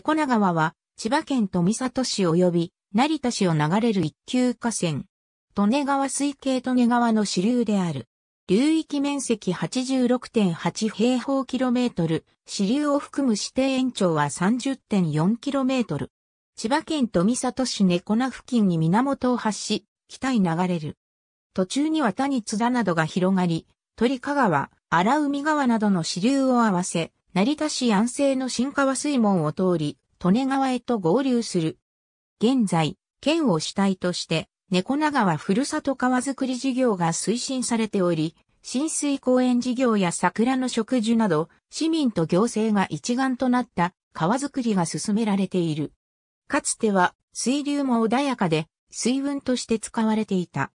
猫名川は、千葉県富里市及び成田市を流れる一級河川。利根川水系利根川の支流である。流域面積86.8平方キロメートル、支流を含む指定延長は30.4キロメートル。千葉県富里市猫名付近に源を発し、北へ流れる。途中には谷津田などが広がり、鳥香川、荒海川などの支流を合わせ、成田市安政の新川水門を通り、利根川へと合流する。現在、県を主体として、猫名川ふるさと川づくり事業が推進されており、浸水公園事業や桜の植樹など、市民と行政が一丸となった川づくりが進められている。かつては水流も穏やかで、水運として使われていた。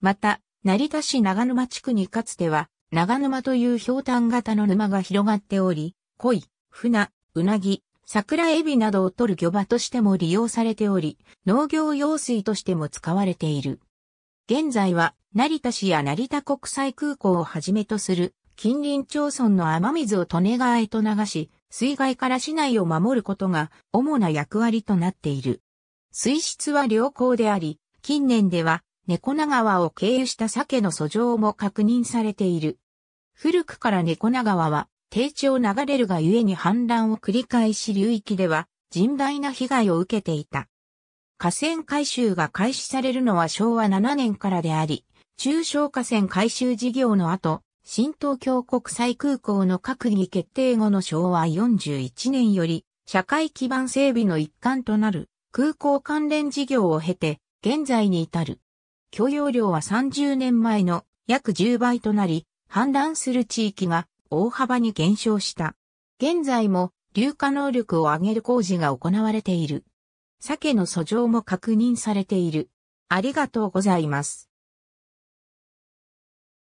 また、成田市長沼地区にかつては長沼という氷炭型の沼が広がっており、鯉、船、うなぎ、桜エビなどを取る漁場としても利用されており、農業用水としても使われている。現在は、成田市や成田国際空港をはじめとする、近隣町村の雨水を利根川へと流し、水害から市内を守ることが主な役割となっている。水質は良好であり、近年では猫名川を経由した鮭の遡上も確認されている。古くから猫名川は低地を流れるがゆえに氾濫を繰り返し流域では甚大な被害を受けていた。河川改修が開始されるのは昭和7年からであり、中小河川改修事業の後、新東京国際空港の閣議決定後の昭和41年より、社会基盤整備の一環となる空港関連事業を経て、現在に至る。許容量は30年前の約10倍となり、氾濫する地域が大幅に減少した。現在も硫化能力を上げる工事が行われている。鮭の遡上も確認されている。ありがとうございます。